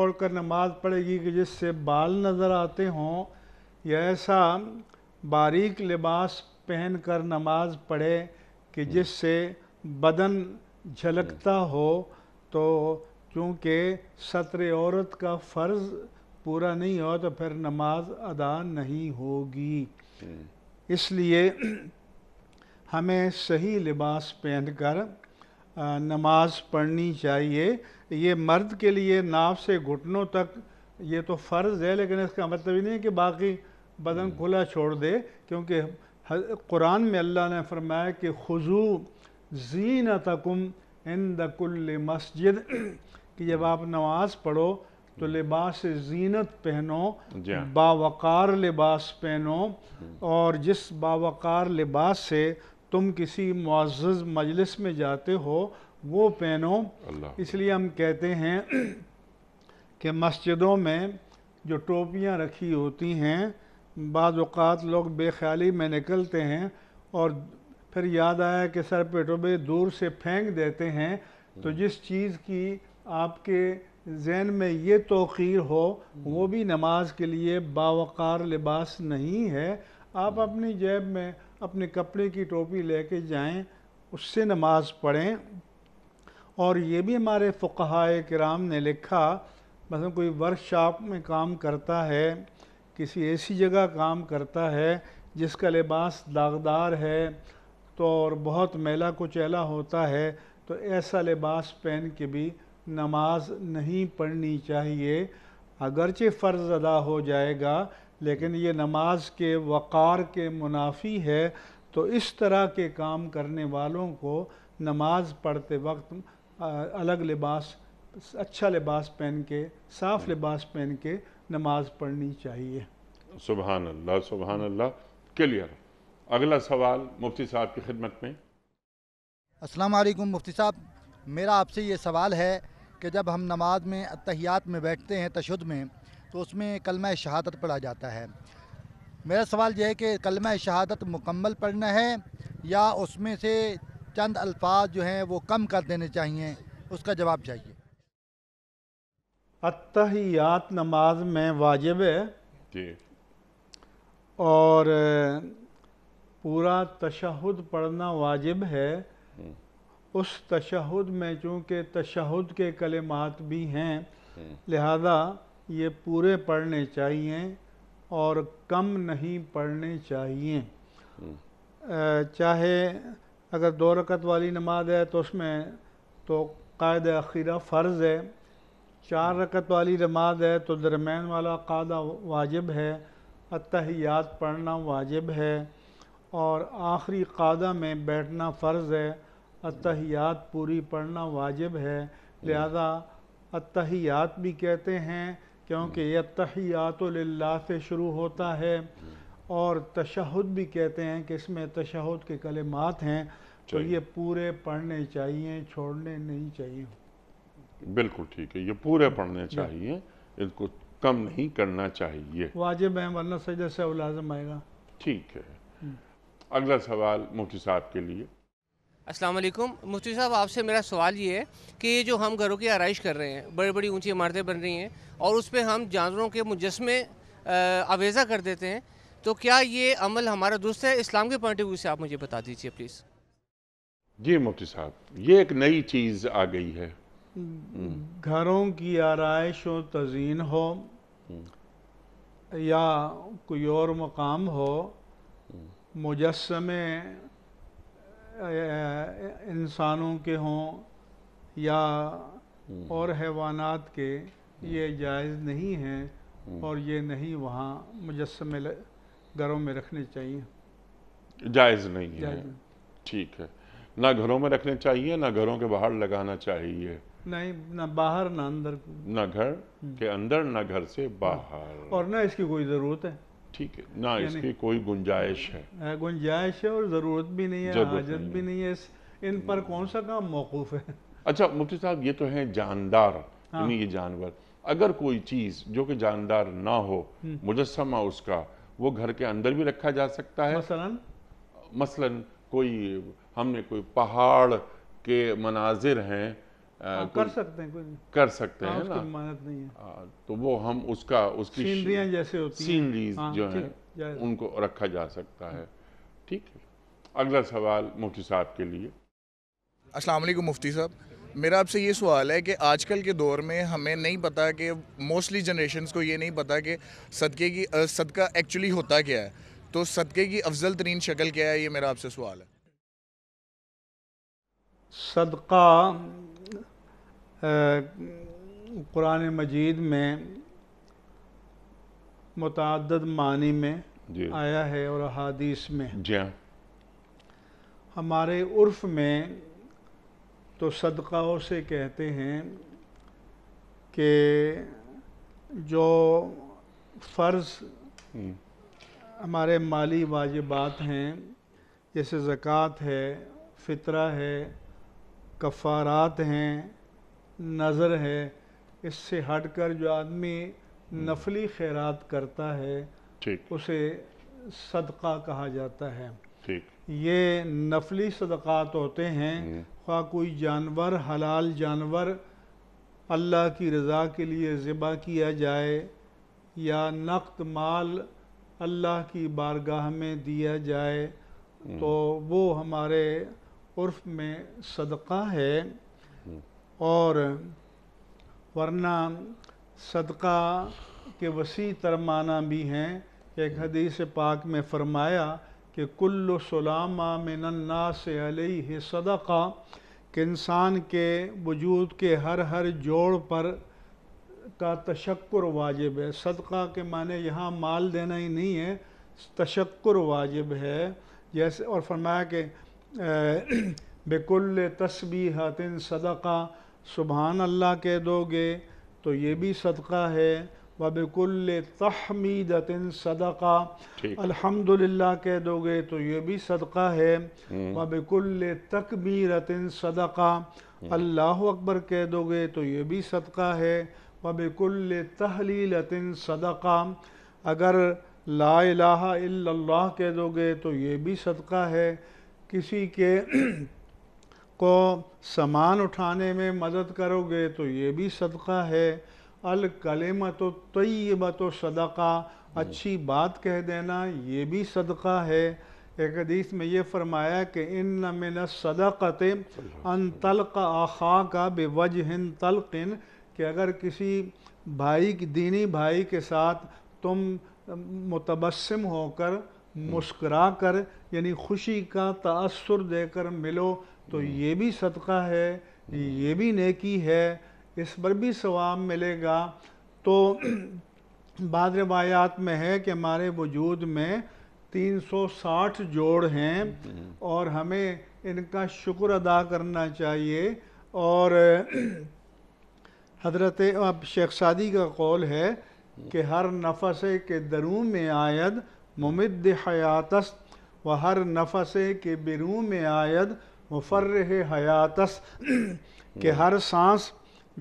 ओढ़ कर नमाज पड़ेगी कि जिससे बाल नज़र आते हों या ऐसा बारीक लिबास पहन कर नमाज पढ़े कि जिससे बदन झलकता हो तो क्योंकि सत्र औरत का फ़र्ज़ पूरा नहीं हो तो फिर नमाज अदा नहीं होगी हम्म। इसलिए हमें सही लिबास पहनकर नमाज पढ़नी चाहिए ये मर्द के लिए नाव से घुटनों तक ये तो फ़र्ज़ है लेकिन इसका मतलब ही नहीं है कि बाकी बदन हम्म। खुला छोड़ दे क्योंकि कुरान में अल्लाह ने फरमाया कि खुजू जीन तकुम इन दकुल मस्जिद कि जब आप नमाज पढ़ो तो हम्म। लिबास जीनत पहनो हाँ। बावकार लिबास पहनो हम्म। और जिस बावकार लिबास से तुम किसी मुआज़ मजलिस में जाते हो वो पहनो इसलिए हम कहते हैं <clears throat> कि मस्जिदों में जो टोपियाँ रखी होती हैं बाज़ात लोग बेख्याली में निकलते हैं और फिर याद आया कि सर पे टोबे दूर से फेंक देते हैं तो हम्म। जिस चीज़ की आपके जहन में ये तोखीर हो वो भी नमाज के लिए बावकार लिबास नहीं है आप अपनी जेब में अपने कपड़े की टोपी लेके जाएं उससे नमाज पढ़ें और ये भी हमारे फ़ुकाए कराम ने लिखा मतलब कोई वर्कशॉप में काम करता है किसी ऐसी जगह काम करता है जिसका लिबास दागदार है तो और बहुत मेला कुचैला होता है तो ऐसा लिबास पहन के भी नमाज नहीं पढ़नी चाहिए अगरचे फ़र्ज़ अदा हो जाएगा लेकिन ये नमाज के वक़ार के मुनाफी है तो इस तरह के काम करने वालों को नमाज पढ़ते वक्त अलग लिबास अच्छा लिबास पहन के साफ़ लिबास पहन के नमाज पढ़नी चाहिए सुबहान अल्लाह सुबहान अल्लाह क्लियर अगला सवाल मुफ्ती साहब की खिदमत में अस्सलाम वालेकुम मुफ्ती साहब मेरा आपसे ये सवाल है कि जब हम नमाज में तहियात में बैठते हैं तशद में तो उसमें कलम शहादत पढ़ा जाता है मेरा सवाल यह है कि कलम शहादत मुकम्मल पढ़ना है या उसमें से चंद अल्फाज जो हैं वो कम कर देने चाहिए उसका जवाब चाहिए अतहियात नमाज में वाजिब है जी और पूरा तशहद पढ़ना वाजिब है उस तशहद में चूँकि तशहद के कलेमात भी हैं लिहाजा ये पूरे पढ़ने चाहिए और कम नहीं पढ़ने चाहिए हम्म। चाहे अगर दो रकत वाली नमाज है तो उसमें तो कायद अखीरा फ़र्ज़ है चार रकत वाली नमाज है तो दरमियान वाला कादा वाजिब है अतहियात पढ़ना वाजिब है और आखिरी कादा में बैठना फ़र्ज़ है अतहियात पूरी पढ़ना वाजिब है हम्म। लिहाजा अतहियात भी कहते हैं क्योंकि हम्म। यह तहियात से शुरू होता है हम्म। और तशहद भी कहते हैं कि इसमें तशहद के कलमात हैं तो ये पूरे पढ़ने चाहिए छोड़ने नहीं चाहिए बिल्कुल ठीक है ये पूरे पढ़ने चाहिए इनको कम नहीं करना चाहिए वाजिब है वरना सजा से लाजम आएगा ठीक है अगला सवाल मुफ्ती साहब के लिए अस्सलाम वालेकुम मुफ्ती साहब आपसे मेरा सवाल ये है कि ये जो हम घरों की आरइश कर रहे हैं बड़ी बड़ी ऊंची इमारतें बन रही हैं और उस पर हम जानवरों के मुजस्मे आवेज़ा कर देते हैं तो क्या ये अमल हमारा दुरुस्त है इस्लाम के पॉइंट ऑफ व्यू से आप मुझे बता दीजिए प्लीज़ जी मुफ्ती साहब ये एक नई चीज़ आ गई है हम्म। घरों की आरइश और तजीन हो या कोई और मकाम हो हम्म। मुजस्मे इंसानों के हों या हम्म। और हैवानात के ये हम्म। जायज़ नहीं हैं हम्म। और ये नहीं वहाँ मुजस्मे घरों में रखने चाहिए जायज़ नहीं है ठीक है ना घरों में रखने चाहिए ना घरों के बाहर लगाना चाहिए नहीं ना बाहर ना अंदर ना घर के अंदर ना घर से बाहर और ना इसकी कोई ज़रूरत है ठीक है ना इसकी कोई गुंजाइश है गुंजाइश है और ज़रूरत भी नहीं है हाजत भी नहीं है इन पर कौन सा काम मौकूफ़ है अच्छा मुफ्ती साहब ये तो है जानदार हाँ। ये जानवर अगर कोई चीज़ जो कि जानदार ना हो हम्म। मुजस्मा उसका वो घर के अंदर भी रखा जा सकता है मसलन मसलन कोई हमने कोई पहाड़ के मनाजिर हैं हाँ, कर सकते हैं कर सकते हाँ, हैं ना मानत नहीं है आ, तो वो हम उसका उसकी सीनरियां जैसे होती सीनरीज हाँ, जो है उनको रखा जा सकता है ठीक है अगला सवाल मुफ्ती साहब के लिए अस्सलाम वालेकुम मुफ्ती साहब मेरा आपसे ये सवाल है कि आजकल के दौर में हमें नहीं पता कि मोस्टली जनरेशन को ये नहीं पता कि सदक़े की सदका एक्चुअली होता क्या है तो सदक़े की अफजल तरीन शक्ल क्या है ये मेरा आपसे सवाल है सदका कुरान मजीद में मतद मानी में आया है और अदीस में जी हाँ हमारे उर्फ में तो सदकाओं से कहते हैं कि जो फ़र्ज़ हम्म। हमारे माली वाजिबात हैं जैसे ज़क़़त है फ़ितरा है कफ़ारात हैं नज़र है इससे हटकर जो आदमी हम्म। नफली खैरात करता है उसे सदका कहा जाता है ये नफली सदक़ात होते हैं हम्म। खा कोई जानवर हलाल जानवर अल्लाह की रज़ा के लिए ज़िबा किया जाए या नकद माल अल्लाह की बारगाह में दिया जाए हम्म। तो वो हमारे उर्फ में सदका है और वरना सदका के वसी तर माना भी हैं एक हदीस पाक में फ़रमाया कि कुल्ल सलामा मिनन्ना से अलही सदका कि इंसान के वजूद के हर हर जोड़ पर का तशक्र वाजिब है सदका के माने यहाँ माल देना ही नहीं है तशक्र वाजिब है जैसे और फरमाया कि बेकुल तस्बी हतिन सदका सुबहान अल्लाह कह दोगे तो ये भी सदका है व बेकुल हतिन सदका अलहमदिल्ला कह दोगे तो ये भी सदका है हम्म। व बेकुल तकबीरतिन सदका हम्म। अल्लाह अकबर कह दोगे तो ये भी सदका है व बेकुल हतिन सदका अगर ला कह दोगे तो ये भी सदका है किसी के को सामान उठाने में मदद करोगे तो ये भी सदका है अल कलेमा तो तयबत सदका अच्छी बात कह देना ये भी सदका है एक हदीस में ये फरमाया कि इन मिन सदक़त अन तलक आखा का बेवजहन तलकिन कि अगर किसी भाई की दीनी भाई के साथ तुम मुतबसम होकर मुस्करा कर यानी खुशी का तसर देकर मिलो तो ये भी सदका है ये भी नेकी है इस पर भी सवाब मिलेगा तो बाद रवायात में है कि हमारे वजूद में 360 जोड़ हैं और हमें इनका शुक्र अदा करना चाहिए और हजरत अब शेख सादी का कौल है कि हर नफस के दरू में आयद मुमद हयातस व हर नफस के बिरू में आयद मुफर हयातस कि हर सांस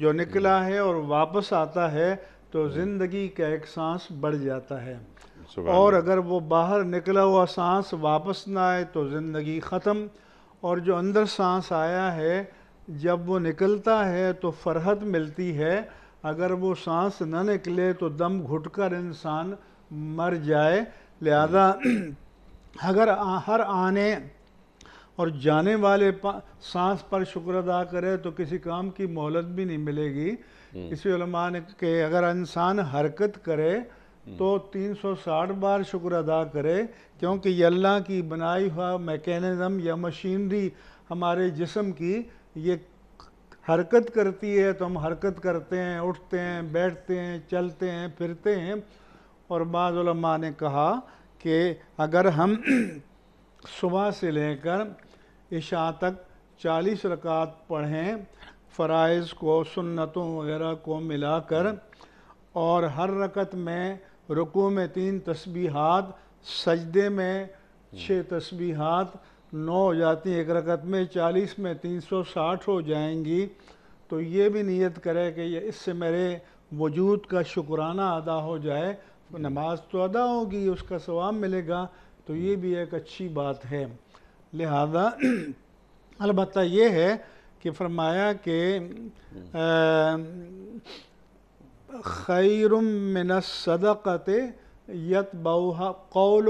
जो निकला है और वापस आता है तो ज़िंदगी का एक सांस बढ़ जाता है और अगर वो बाहर निकला हुआ सांस वापस ना आए तो ज़िंदगी ख़त्म और जो अंदर सांस आया है जब वो निकलता है तो फरहत मिलती है अगर वो सांस न निकले तो दम घुटकर इंसान मर जाए लिहाजा <clears throat> अगर हर आने और जाने वाले सांस पर शुक्र अदा करे तो किसी काम की मोहलत भी नहीं मिलेगी हम्म। इसी ने के अगर इंसान हरकत करे हम्म। तो 360 बार शुक्र अदा करे क्योंकि अल्लाह की बनाई हुआ मैकेनिज्म या मशीनरी हमारे जिसम की ये हरकत करती है तो हम हरकत करते हैं उठते हैं बैठते हैं चलते हैं फिरते हैं और बाज़ ने कहा कि अगर हम <clears throat> सुबह से लेकर इशा तक चालीस रकात पढ़ें फ़रज़ को सुन्नतों वगैरह को मिलाकर और हर रकत में रुकू में तीन तस्बीहात सजदे में छः तस्बीहात नौ हो जाती एक रकत में चालीस में तीन सौ साठ हो जाएंगी तो ये भी नीयत करें कि ये इससे मेरे वजूद का शुक्राना अदा हो जाए तो नमाज तो अदा होगी उसका सवाब मिलेगा तो ये भी एक अच्छी बात है लिहाजा अलबत् ये है कि फरमाया कि खैरम सदक़त यत बहु कौल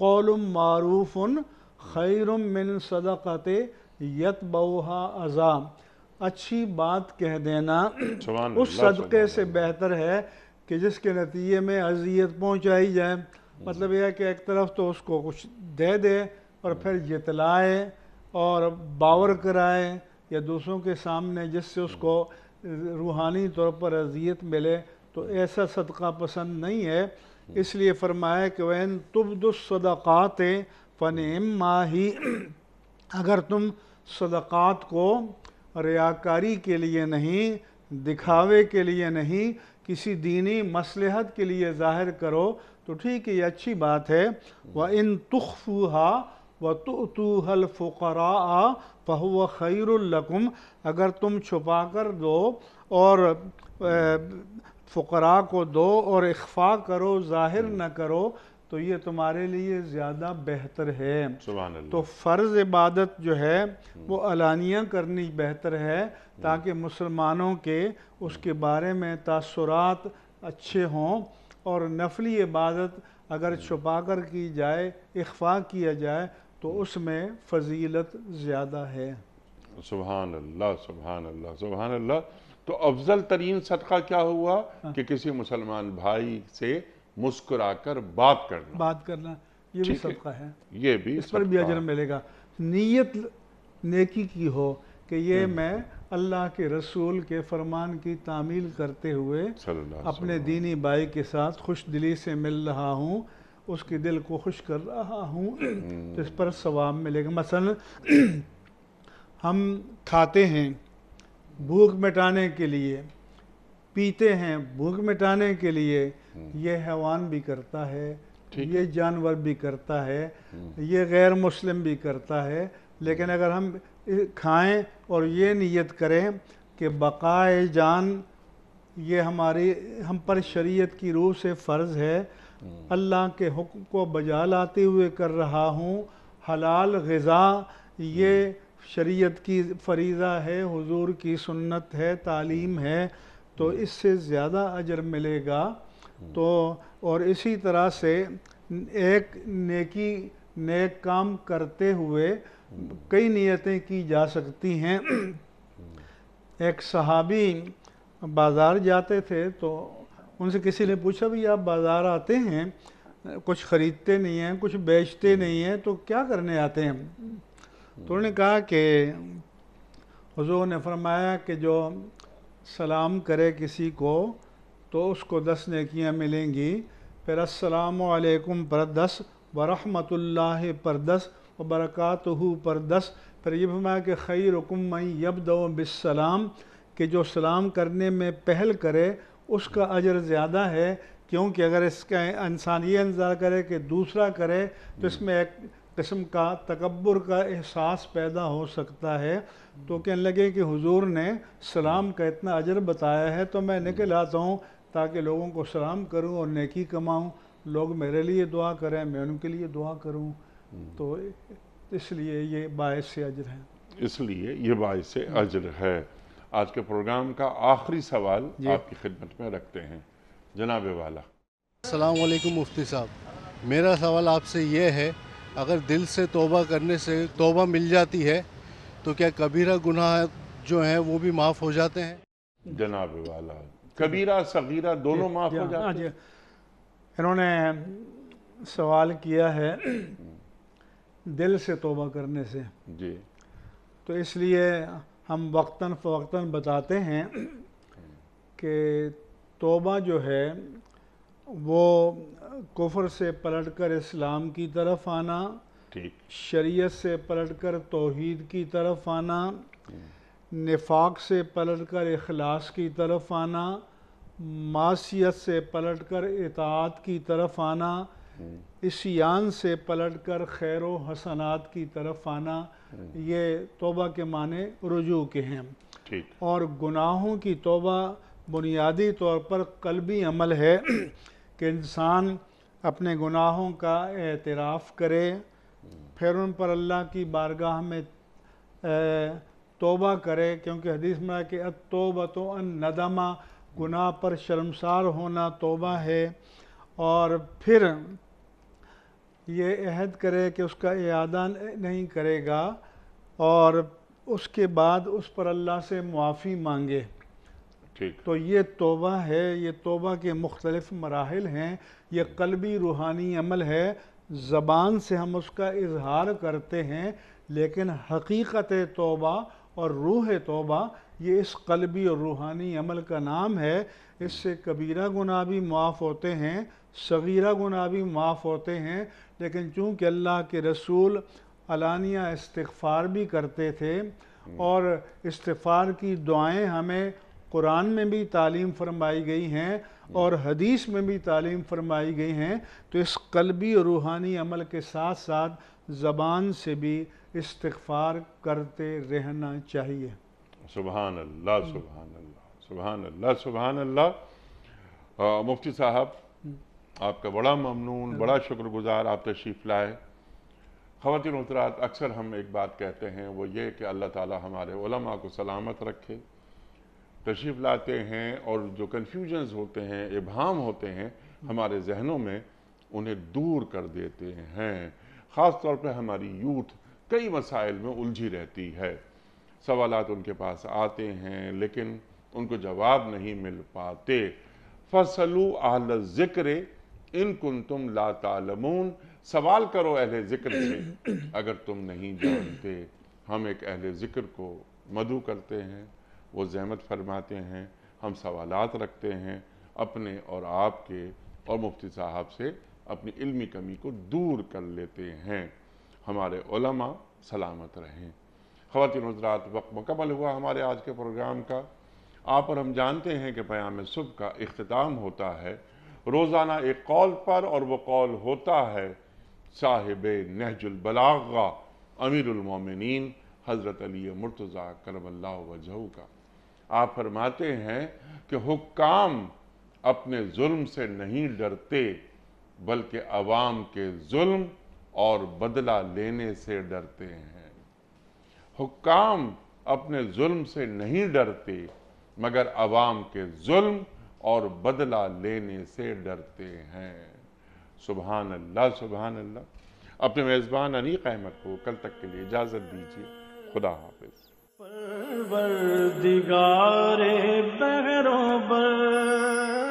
कौल मारूफ़ खैरुम मिन सदक़त यत बहुा अज़ाम अच्छी बात कह देना उस सदक़े से बेहतर है कि जिसके नतीजे में अजियत पहुँचाई जाए मतलब यह है कि एक तरफ तो उसको कुछ दे दे और फिर जितलाए और बावर कराए या दूसरों के सामने जिससे उसको रूहानी तौर पर अजियत मिले तो ऐसा सदका पसंद नहीं है इसलिए फरमाया कि वहन तुबदुसदाक़ात फ़न माही अगर तुम सदक़ात को रियाकारी के लिए नहीं दिखावे के लिए नहीं किसी दीनी मसलहत के लिए ज़ाहिर करो तो ठीक है ये अच्छी बात है व इन तुखफूहा वतूहल फ़ुकरा फ़हुव खैरकुम अगर तुम छुपा कर दो और फ़करा को दो और इख्फा करो ज़ाहिर हम्म। न करो तो ये तुम्हारे लिए ज़्यादा बेहतर है तो फ़र्ज़ इबादत जो है हम्म। वो अलानिया करनी बेहतर है हम्म। ताकि मुसलमानों के उसके बारे में तसरात अच्छे हों और नफली इबादत अगर छुपा कर की जाए इख्फा किया जाए तो उसमें फजीलत ज़्यादा है सुबहान अल्लाह सुबहान अल्लाह सुबहान अल्लाह तो अफजल तरीन सदका क्या हुआ हाँ। कि किसी मुसलमान भाई से मुस्कुरा कर बात करना बात करना ये भी सदका है ये भी इस पर भी अजर मिलेगा नीयत नेकी की हो कि ये हम्म। मैं अल्लाह के रसूल के फरमान की तामील करते हुए अपने दीनी भाई के साथ खुश दिली से मिल रहा हूँ उसके दिल को खुश कर रहा हूँ इस हम्म। पर सवाब मिलेगा मसल <clears throat> हम खाते हैं भूख मिटाने के लिए पीते हैं भूख मिटाने के लिए हम्म। ये हैवान भी करता है ये जानवर भी करता है हम्म। ये गैर मुस्लिम भी करता है लेकिन अगर हम खाएं और ये नीयत करें कि बकाए जान ये हमारी हम पर शरीयत की रूह से फ़र्ज़ है अल्लाह के हुक्म को बजा लाते हुए कर रहा हूँ हलाल गज़ा ये शरीयत की फरीज़ा है हुजूर की सुन्नत है तालीम है तो हम्म। इससे ज़्यादा अजर मिलेगा हम्म। तो और इसी तरह से एक नेकी नेक काम करते हुए हम्म। कई नियतें की जा सकती हैं एक सहाबी बाज़ार जाते थे तो उनसे किसी ने पूछा भाई आप बाज़ार आते हैं कुछ ख़रीदते नहीं हैं कुछ बेचते हम्म। नहीं हैं तो क्या करने आते हैं तो उन्होंने कहा कि हजूर ने फरमाया कि जो सलाम करे किसी को तो उसको दस नेकियां मिलेंगी फिर असलकुम पर दस वरहमतुल्ला पर दस व बरक़ात पर दस फिर ये फरमाया कि खई रकुम मई दो बिसम कि जो सलाम करने में पहल करे उसका अजर ज़्यादा है क्योंकि अगर इसका इंसान ये इंतज़ार करे कि दूसरा करे तो हम्म। इसमें एक किस्म का तकबर का एहसास पैदा हो सकता है तो कहने लगे कि हुजूर ने सलाम का इतना अजर बताया है तो मैं निकल हम्म। आता हूँ ताकि लोगों को सलाम करूँ और नेकी कमाऊँ लोग मेरे लिए दुआ करें मैं उनके लिए दुआ करूँ हम्म। तो इसलिए ये बायस अजर है इसलिए ये बायस अजर है आज के प्रोग्राम का आखिरी सवाल आपकी खिदमत में रखते हैं जनाब वाला असलम मुफ्ती साहब मेरा सवाल आपसे ये है अगर दिल से तोबा करने से तोबा मिल जाती है तो क्या कबीरा गुनाह जो है वो भी माफ़ हो जाते हैं जनाब वाला कबीरा सगीरा दोनों माफ़ हो जाते हाँ हैं इन्होंने सवाल किया है हम्म। दिल से तोबा करने से जी तो इसलिए हम वक्ता फवक्तन बताते हैं कि तोबा जो है वो कुफर से पलटकर इस्लाम की तरफ आना शरीयत से पलटकर तोहीद की तरफ आना निफाक से पलटकर अखलास की तरफ आना मासीत से पलटकर इतात की तरफ आना हम्म। इसियान से पलटकर खैर हसनात की तरफ आना ये तोबा के माने रुजू के हैं और गुनाहों की तोबा बुनियादी तौर पर कलबी अमल है कि इंसान अपने गुनाहों का एतराफ़ करे फिर उन पर अल्लाह की बारगाह में तोबा करे क्योंकि हदीस में कि तोबा तो अन नदमा गुनाह पर शर्मसार होना तोबा है और फिर ये अहद करे कि उसका अदा नहीं करेगा और उसके बाद उस पर अल्लाह से मुआफ़ी मांगे ठीक तो ये तोबा है ये तोबा के मुख्तलिफ मराहल हैं ये कलबी रूहानी अमल है ज़बान से हम उसका इजहार करते हैं लेकिन हकीकत तोबा और रूह तोबा ये इस कलबी और रूहानी अमल का नाम है इससे कबीरा गुनाह भी माफ़ होते हैं सगीरा गुनाह भी माफ़ होते हैं लेकिन चूँकि अल्लाह के रसूल अलानिया इस्तफ़ार भी करते थे और इस्तफ़ार की दुआएं हमें कुरान में भी तालीम फरमाई गई हैं और हदीस में भी तालीम फरमाई गई हैं तो इस कलबी और रूहानी अमल के साथ साथ ज़बान से भी इस्तफ़ार करते रहना चाहिए सुबहान अल्लाह सुबहानल्ला अल्लाह अल्लाह अल्लाह मुफ्ती साहब आपका बड़ा ममनून बड़ा शुक्रगुजार आप तशरीफ़ लाए खातिन उतरात अक्सर हम एक बात कहते हैं वो ये कि अल्लाह ताला हमारे उलमा को सलामत रखे तशरीफ़ लाते हैं और जो कन्फ्यूजन्स होते हैं इबहम होते हैं हमारे जहनों में उन्हें दूर कर देते हैं ख़ास तौर पर हमारी यूथ कई मसाइल में उलझी रहती है सवालत उनके पास आते हैं लेकिन उनको जवाब नहीं मिल पाते फसलू आल ज़िक्र इन कुन तुम ला तालमून सवाल करो अहले ज़िक्र से <clears throat> अगर तुम नहीं जानते हम एक अहले ज़िक्र को मधु करते हैं वो जहमत फरमाते हैं हम सवालात रखते हैं अपने और आपके और मुफ्ती साहब से अपनी इल्मी कमी को दूर कर लेते हैं हमारे उलमा सलामत रहें खातिन हजरात वक्त मुकमल हुआ हमारे आज के प्रोग्राम का आप और हम जानते हैं कि प्याम सुबह का अख्ताम होता है रोज़ाना एक कॉल पर और वो कौल होता है साहिब नहजुलबला अमीरमिन हज़रत अली मुर्तज़ा करमल्ला वजह का आप फरमाते हैं कि हुक्काम अपने जुल्म से नहीं डरते बल्कि अवाम के जुल्म और बदला लेने से डरते हैं हुक्काम अपने जुल्म से नहीं डरते मगर अवाम के जुल्म और बदला लेने से डरते हैं सुबहान अल्लाह सुबहान अल्लाह अपने मेज़बान अनीक अहमद को कल तक के लिए इजाज़त दीजिए खुदा हाफिज परवर दिगारे